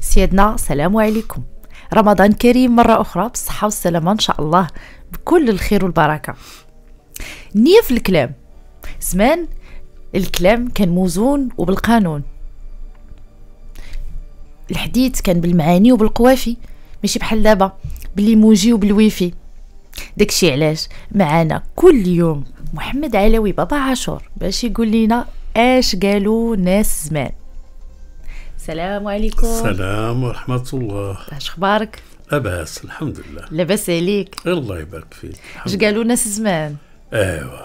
سيدنا سلام عليكم رمضان كريم مرة أخرى بالصحة والسلامة إن شاء الله بكل الخير والبركة نية في الكلام زمان الكلام كان موزون وبالقانون الحديث كان بالمعاني وبالقوافي ماشي بحال دابا بالليموجي وبالويفي داكشي علاش معانا كل يوم محمد علوي بابا عاشور باش يقول لنا اش قالوا ناس زمان السلام عليكم السلام ورحمه الله اش اخبارك لاباس الحمد لله لاباس عليك الله يبارك فيك اش قالوا ناس زمان ايوا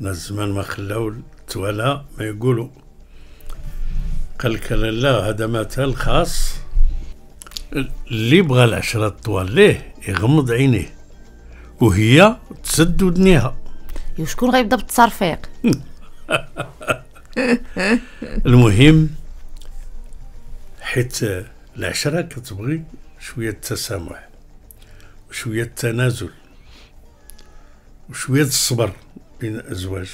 ناس زمان ما خلاو التوالا ما يقولوا قال لك لا هذا مثل خاص اللي بغى العشرة طوال ليه يغمض عينيه وهي تسد ودنيها وشكون غيبدا بالتصرفيق المهم حيت العشرة كتبغي شوية التسامح وشوية التنازل وشوية الصبر بين الأزواج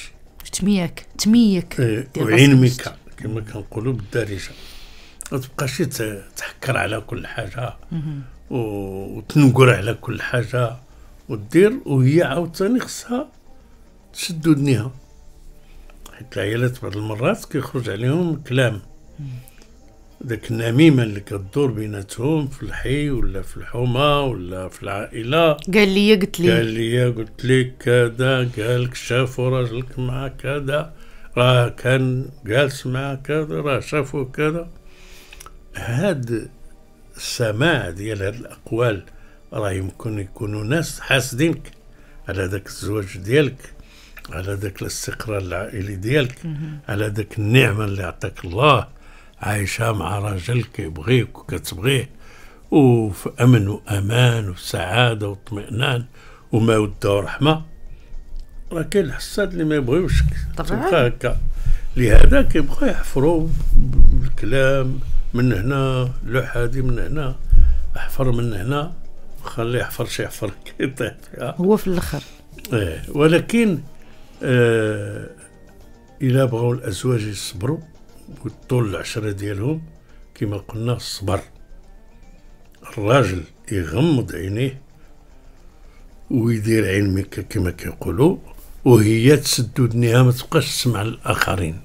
تميك تميك إيه، وعين ميكا كما كنقولوا بالدارجة ما تبقاش تحكر على كل حاجة وتنقر على كل حاجة ودير وهي عاوتاني خصها شدوا دنيها حيت العيالات بعض المرات كيخرج عليهم كلام ذاك النميمه اللي كدور بيناتهم في الحي ولا في الحومه ولا في العائله قال لي قلت لي قال لي قلت لك كذا قالك شافوا راجلك مع كذا راه كان جالس مع كذا راه شافوا كذا هاد السماع ديال هاد الاقوال راه يمكن يكونوا ناس حاسدينك على ذاك الزواج ديالك على ذاك الاستقرار العائلي ديالك على ذاك النعمة اللي عطاك الله عايشة مع راجل كيبغيك وكتبغيه وفي أمن وأمان وسعادة واطمئنان ومودة ورحمة راه كاين الحساد اللي ما يبغيوش تبقى هكا لهذا كيبقاو يحفروا بالكلام من هنا لحادي من هنا احفر من هنا خليه يحفر شي يحفر كيطيح فيها هو في الاخر ايه ولكن الا آه، بغاو الازواج يصبروا طول العشره ديالهم كما قلنا الصبر الراجل يغمض عينيه ويدير عين كما كيقولوا وهي تسد ودنيها ما تبقاش تسمع للاخرين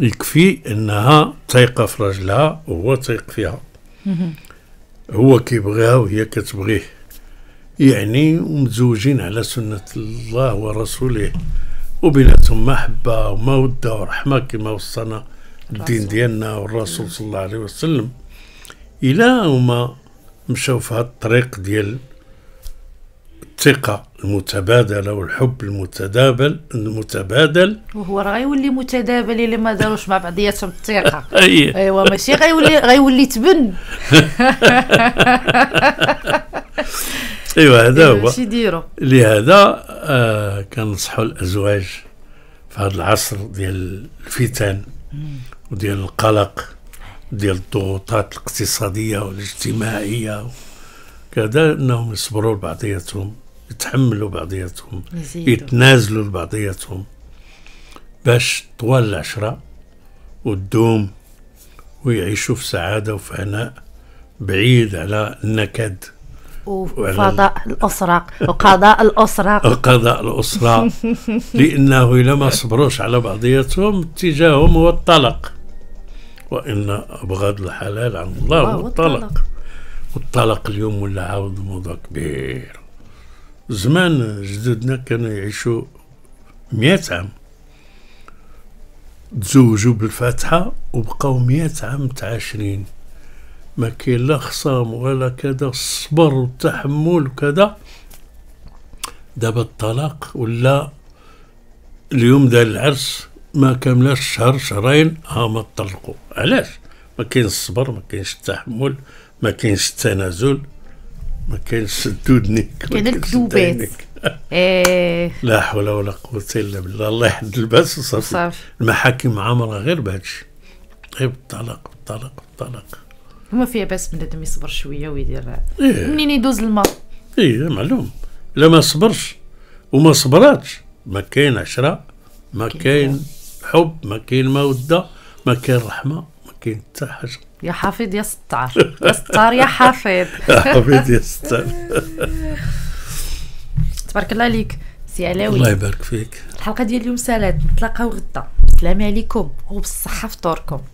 يكفي انها تايقه في راجلها وهو تايق فيها هو كيبغيها وهي كتبغيه يعني ومتزوجين على سنة الله ورسوله وبيناتهم محبة ومودة ورحمة كما وصانا الدين ديالنا والرسول صلى الله عليه وسلم إلى هما مشاو في هذا الطريق ديال الثقة المتبادلة والحب المتدابل المتبادل وهو راه غيولي متدابل الا ما داروش مع بعضياتهم الثقة أيوة ماشي غيولي غيولي تبن ايوا هذا إيه، هو يديروا لهذا آه كنصحوا الازواج في هذا العصر ديال الفتن وديال القلق ديال الضغوطات الاقتصاديه والاجتماعيه كذا انهم يصبروا لبعضياتهم يتحملوا بعضياتهم يتنازلوا لبعضياتهم باش طوال العشره والدوم ويعيشوا في سعاده وفي هناء بعيد على النكد وفضاء الأسرة وقضاء الأسرة قضاء الأسرة لأنه إلا ما صبروش على بعضياتهم اتجاههم هو الطلق وإن أبغض الحلال عن الله هو الطلق والطلق اليوم ولا عاود موضوع كبير زمان جدودنا كانوا يعيشوا مئة عام تزوجوا بالفاتحة وبقاو مئة عام متعاشرين ما كاين لا خصام ولا كذا الصبر والتحمل وكذا دابا الطلاق ولا اليوم ديال العرس ما كاملاش شهر شهرين ها ما طلقوا علاش ما كاين الصبر ما كاينش التحمل ما كاينش التنازل ما كاينش الدودني كاين الكذوبات إيه. لا حول ولا قوة إلا بالله الله يحد الباس وصافي المحاكم عامرة غير بهادشي غير طيب، بالطلاق بالطلاق بالطلاق وما فيها باس بنادم يصبر شويه ويدير إيه. منين يدوز الماء ايه معلوم لا ما صبرش وما صبراتش ما كاين عشره ما كاين حب ما كاين موده ما كاين رحمه ما كاين حتى حاجه يا حافظ يا ستار يا ستار يا حافظ يا حافظ يا ستار تبارك الله عليك سي علاوي الله يبارك فيك الحلقه ديال اليوم سالات نتلاقاو غدا السلام عليكم وبالصحه فطوركم